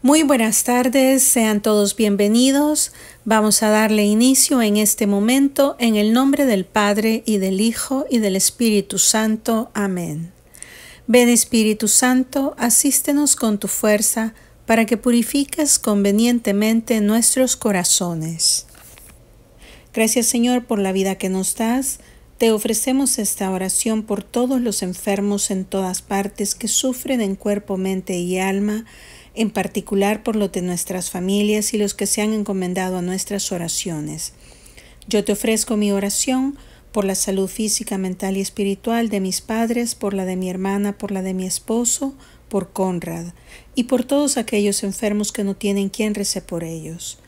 Muy buenas tardes, sean todos bienvenidos. Vamos a darle inicio en este momento en el nombre del Padre y del Hijo y del Espíritu Santo. Amén. Ven Espíritu Santo, asístenos con tu fuerza para que purifiques convenientemente nuestros corazones. Gracias Señor por la vida que nos das. Te ofrecemos esta oración por todos los enfermos en todas partes que sufren en cuerpo, mente y alma en particular por lo de nuestras familias y los que se han encomendado a nuestras oraciones. Yo te ofrezco mi oración por la salud física, mental y espiritual de mis padres, por la de mi hermana, por la de mi esposo, por Conrad, y por todos aquellos enfermos que no tienen quien rece por ellos.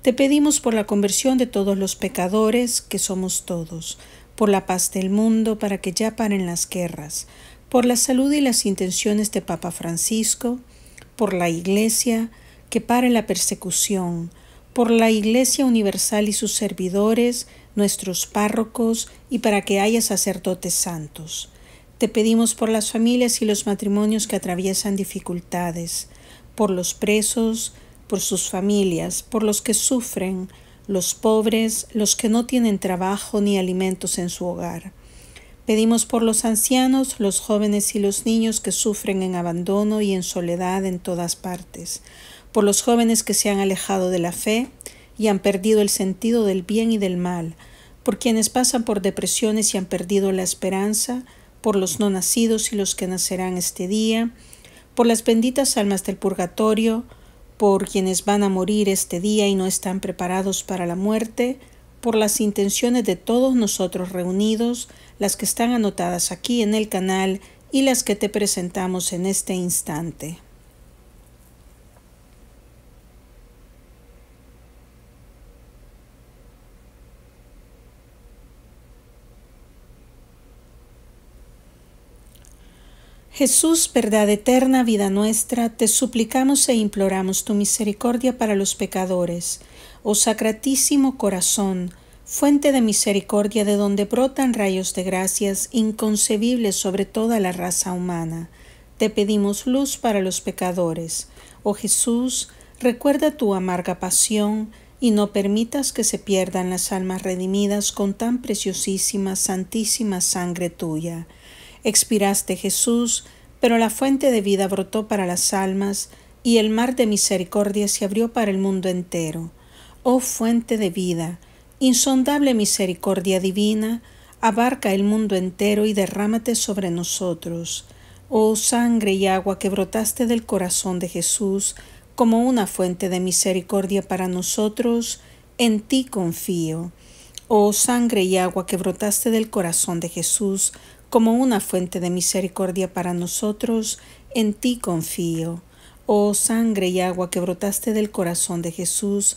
Te pedimos por la conversión de todos los pecadores, que somos todos, por la paz del mundo, para que ya paren las guerras, por la salud y las intenciones de Papa Francisco, por la Iglesia que pare la persecución, por la Iglesia Universal y sus servidores, nuestros párrocos y para que haya sacerdotes santos. Te pedimos por las familias y los matrimonios que atraviesan dificultades, por los presos, por sus familias, por los que sufren, los pobres, los que no tienen trabajo ni alimentos en su hogar. Pedimos por los ancianos, los jóvenes y los niños que sufren en abandono y en soledad en todas partes, por los jóvenes que se han alejado de la fe y han perdido el sentido del bien y del mal, por quienes pasan por depresiones y han perdido la esperanza, por los no nacidos y los que nacerán este día, por las benditas almas del purgatorio, por quienes van a morir este día y no están preparados para la muerte, por las intenciones de todos nosotros reunidos, las que están anotadas aquí en el canal y las que te presentamos en este instante. Jesús, verdad eterna, vida nuestra, te suplicamos e imploramos tu misericordia para los pecadores oh sacratísimo corazón, fuente de misericordia de donde brotan rayos de gracias inconcebibles sobre toda la raza humana. Te pedimos luz para los pecadores. Oh Jesús, recuerda tu amarga pasión y no permitas que se pierdan las almas redimidas con tan preciosísima, santísima sangre tuya. Expiraste Jesús, pero la fuente de vida brotó para las almas y el mar de misericordia se abrió para el mundo entero. Oh fuente de vida, insondable misericordia divina, abarca el mundo entero y derrámate sobre nosotros. Oh sangre y agua que brotaste del corazón de Jesús como una fuente de misericordia para nosotros, en ti confío. Oh sangre y agua que brotaste del corazón de Jesús como una fuente de misericordia para nosotros, en ti confío. Oh sangre y agua que brotaste del corazón de Jesús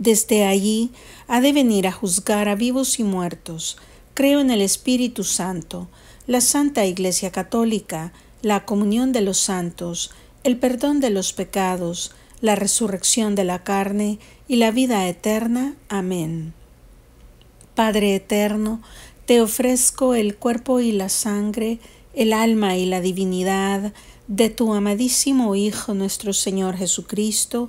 desde allí ha de venir a juzgar a vivos y muertos. Creo en el Espíritu Santo, la Santa Iglesia Católica, la comunión de los santos, el perdón de los pecados, la resurrección de la carne y la vida eterna. Amén. Padre eterno, te ofrezco el cuerpo y la sangre, el alma y la divinidad de tu amadísimo Hijo nuestro Señor Jesucristo,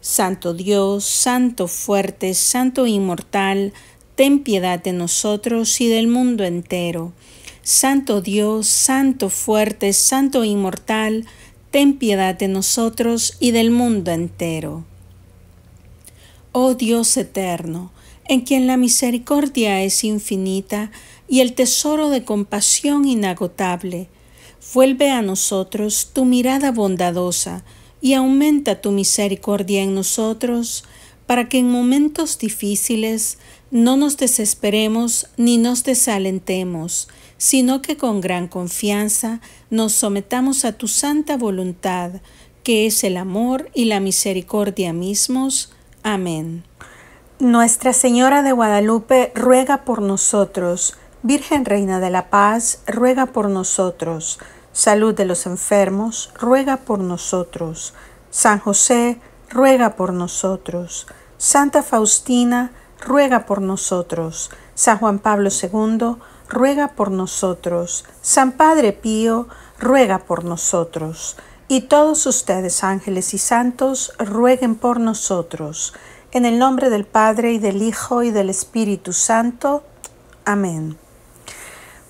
Santo Dios, Santo fuerte, Santo inmortal, ten piedad de nosotros y del mundo entero. Santo Dios, Santo fuerte, Santo inmortal, ten piedad de nosotros y del mundo entero. Oh Dios eterno, en quien la misericordia es infinita y el tesoro de compasión inagotable, vuelve a nosotros tu mirada bondadosa, y aumenta tu misericordia en nosotros, para que en momentos difíciles no nos desesperemos ni nos desalentemos, sino que con gran confianza nos sometamos a tu santa voluntad, que es el amor y la misericordia mismos. Amén. Nuestra Señora de Guadalupe ruega por nosotros. Virgen Reina de la Paz, ruega por nosotros salud de los enfermos, ruega por nosotros. San José, ruega por nosotros. Santa Faustina, ruega por nosotros. San Juan Pablo II, ruega por nosotros. San Padre Pío, ruega por nosotros. Y todos ustedes, ángeles y santos, rueguen por nosotros. En el nombre del Padre y del Hijo y del Espíritu Santo. Amén.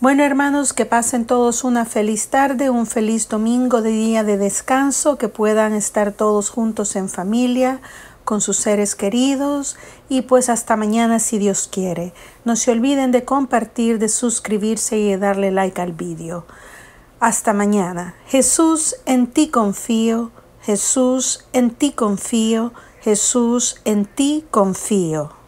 Bueno hermanos, que pasen todos una feliz tarde, un feliz domingo de día de descanso, que puedan estar todos juntos en familia, con sus seres queridos y pues hasta mañana si Dios quiere. No se olviden de compartir, de suscribirse y de darle like al vídeo. Hasta mañana. Jesús, en ti confío. Jesús, en ti confío. Jesús, en ti confío.